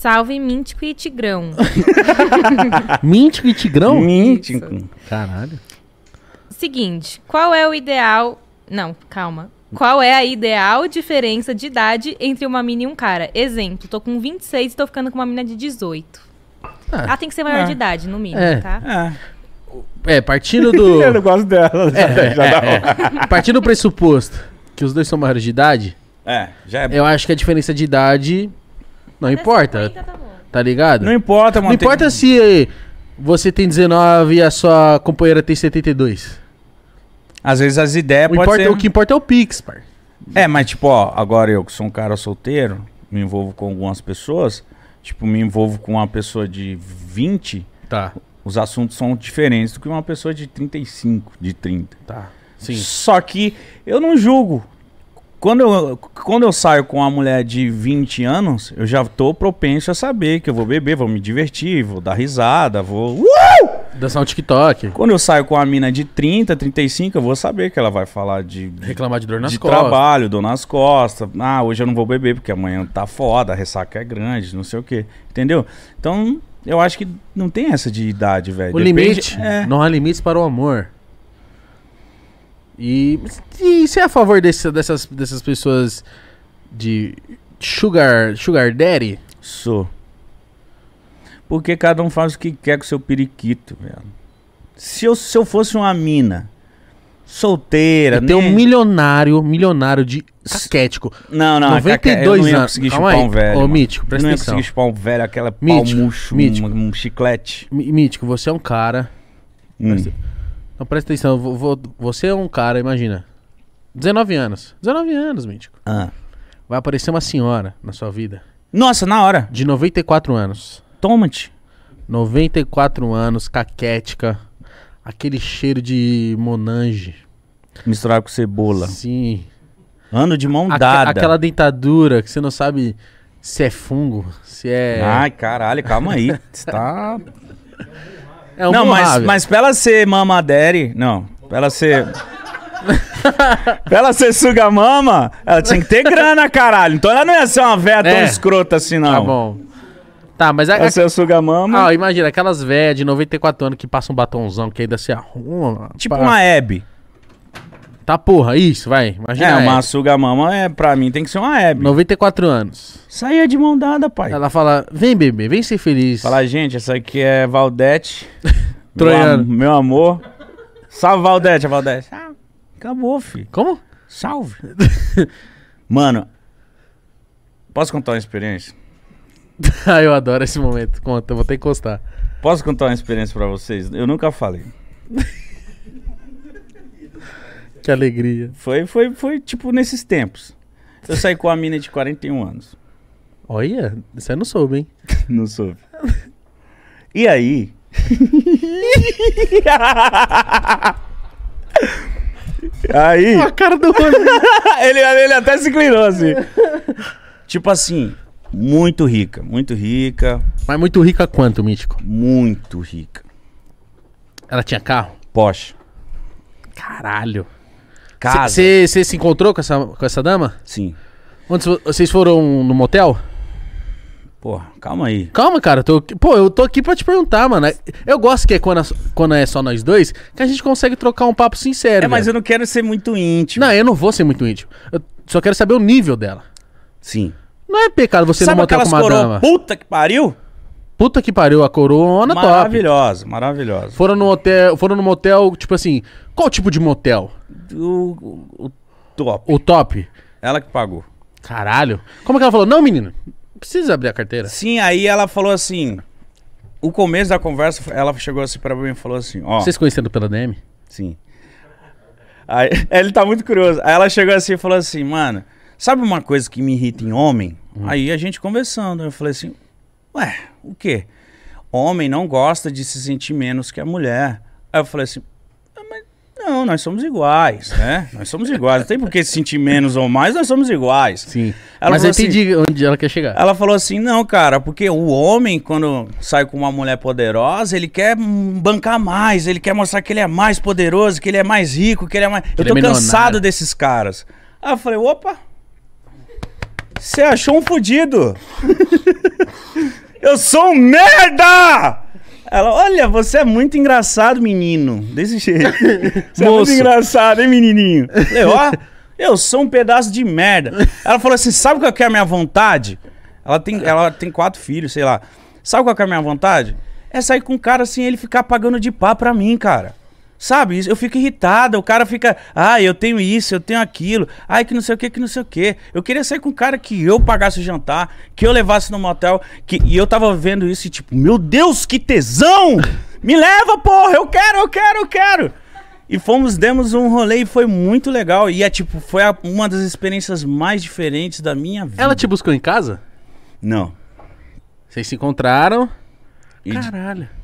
Salve Míntico e Tigrão. Míntico e Tigrão? Míntico. Caralho. Seguinte, qual é o ideal. Não, calma. Qual é a ideal diferença de idade entre uma mina e um cara? Exemplo, tô com 26 e tô ficando com uma mina de 18. Ah, tem que ser maior de é. idade, no mínimo, é, tá? É. É, partindo do. Eu não gosto dela. É, já, é, é. partindo do pressuposto que os dois são maiores de idade. É, já é. Eu acho que a diferença de idade não importa. 50, tá, tá, ligado? Não importa, mano. Não importa se você tem 19 e a sua companheira tem 72. Às vezes as ideias o, é ser... o que importa é o Pix, par. É, mas tipo, ó, agora eu que sou um cara solteiro, me envolvo com algumas pessoas, tipo, me envolvo com uma pessoa de 20. Tá. Os assuntos são diferentes do que uma pessoa de 35, de 30. Tá. Sim. Só que eu não julgo, quando eu, quando eu saio com uma mulher de 20 anos, eu já tô propenso a saber que eu vou beber, vou me divertir, vou dar risada, vou. Uh! Dançar um TikTok. Quando eu saio com uma mina de 30, 35, eu vou saber que ela vai falar de. Reclamar de dor nas de costas. trabalho, dor nas costas. Ah, hoje eu não vou beber porque amanhã tá foda, a ressaca é grande, não sei o quê. Entendeu? Então, eu acho que não tem essa de idade, velho. O Depende, limite. É... Não há limites para o amor. E, e você é a favor desse, dessas, dessas pessoas de sugar, sugar daddy? Sou. Porque cada um faz o que quer com seu periquito, velho. Se eu, se eu fosse uma mina solteira, e né? Tem um milionário, milionário de caquético. Não, não, 92 caca... não anos. Calma aí. Um velho, Ô, Mítico, presta não atenção. Não ia conseguir chupar um velho, aquela mítico, pau murcho, mítico. Um, um chiclete. Mítico, você é um cara... Hum. Então presta atenção, vou, vou, você é um cara, imagina. 19 anos. 19 anos, mítico. Ah. Vai aparecer uma senhora na sua vida. Nossa, na hora. De 94 anos. Toma-te. 94 anos, caquética. Aquele cheiro de monange. Misturado com cebola. Sim. Ano de mão Aque dada. Aquela dentadura que você não sabe se é fungo, se é. Ai, caralho, calma aí. Você tá. É não, mas, mas pra ela ser mamadere, não. Pra ela ser. pra ela ser suga-mama, ela tinha que ter grana, caralho. Então ela não ia ser uma véia tão é. escrota assim, tá não. Tá bom. Tá, mas... A, pra ser suga-mama... Ah, imagina, aquelas véias de 94 anos que passam um batonzão que ainda se arruma. Tipo uma Hebe. Tá porra, isso, vai. Imagina. É, uma sugamama, é, pra mim, tem que ser uma Hebe. 94 anos. Saia é de mão dada, pai. Ela fala, vem, bebê, vem ser feliz. Fala, gente, essa aqui é Valdete. Troiano. Meu, meu, amor. Salve, Valdete, Valdete. Ah, acabou, filho. Como? Salve. Mano, posso contar uma experiência? ah, eu adoro esse momento. Conta, vou ter que encostar. Posso contar uma experiência pra vocês? Eu nunca falei. Que alegria. Foi, foi, foi tipo nesses tempos. Eu saí com a mina de 41 anos. Olha, você não soube, hein? não soube. E aí? aí. A cara do ele, ele até se inclinou assim. tipo assim, muito rica, muito rica. Mas muito rica quanto, Mítico? Muito rica. Ela tinha carro? Porsche. Caralho casa. Você se encontrou com essa, com essa dama? Sim. Onde vocês foram no motel? Pô, calma aí. Calma, cara. Tô, pô, eu tô aqui pra te perguntar, mano. Eu gosto que é quando, é quando é só nós dois, que a gente consegue trocar um papo sincero. É, mas velho. eu não quero ser muito íntimo. Não, eu não vou ser muito íntimo. Eu só quero saber o nível dela. Sim. Não é pecado você não motel com uma coroa, dama. Puta que pariu? Puta que pariu, a corona é maravilhosa, top. Maravilhosa, maravilhosa. Foram no hotel, foram no motel, tipo assim, qual tipo de motel? o, o top. O top? Ela que pagou. Caralho. Como é que ela falou? Não, menino, precisa abrir a carteira. Sim, aí ela falou assim. O começo da conversa, ela chegou assim para mim e falou assim: Ó. Vocês conhecendo pela DM? Sim. Aí, ele tá muito curioso. Aí ela chegou assim e falou assim: Mano, sabe uma coisa que me irrita em homem? Hum. Aí a gente conversando. Eu falei assim: Ué, o quê? Homem não gosta de se sentir menos que a mulher. Aí eu falei assim: não, nós somos iguais, né? nós somos iguais. Não tem por que se sentir menos ou mais, nós somos iguais. Sim. Ela Mas eu assim, entendi onde ela quer chegar. Ela falou assim: não, cara, porque o homem, quando sai com uma mulher poderosa, ele quer bancar mais, ele quer mostrar que ele é mais poderoso, que ele é mais rico, que ele é mais. Que eu tô é cansado desses caras. Aí eu falei: opa, você achou um fudido. eu sou um merda! Ela, olha, você é muito engraçado, menino. Desse jeito. Você é muito engraçado, hein, menininho? Eu, ó, ah, eu sou um pedaço de merda. Ela falou assim, sabe qual que é a minha vontade? Ela tem, ela tem quatro filhos, sei lá. Sabe qual que é a minha vontade? É sair com um cara assim, ele ficar pagando de pá pra mim, cara. Sabe? Eu fico irritada. O cara fica, ah, eu tenho isso, eu tenho aquilo. Ai, que não sei o que, que não sei o que. Eu queria sair com um cara que eu pagasse o jantar, que eu levasse no motel. Que... E eu tava vendo isso e tipo, meu Deus, que tesão! Me leva, porra! Eu quero, eu quero, eu quero! E fomos, demos um rolê e foi muito legal. E é tipo, foi a, uma das experiências mais diferentes da minha vida. Ela te buscou em casa? Não. Vocês se encontraram? E Caralho.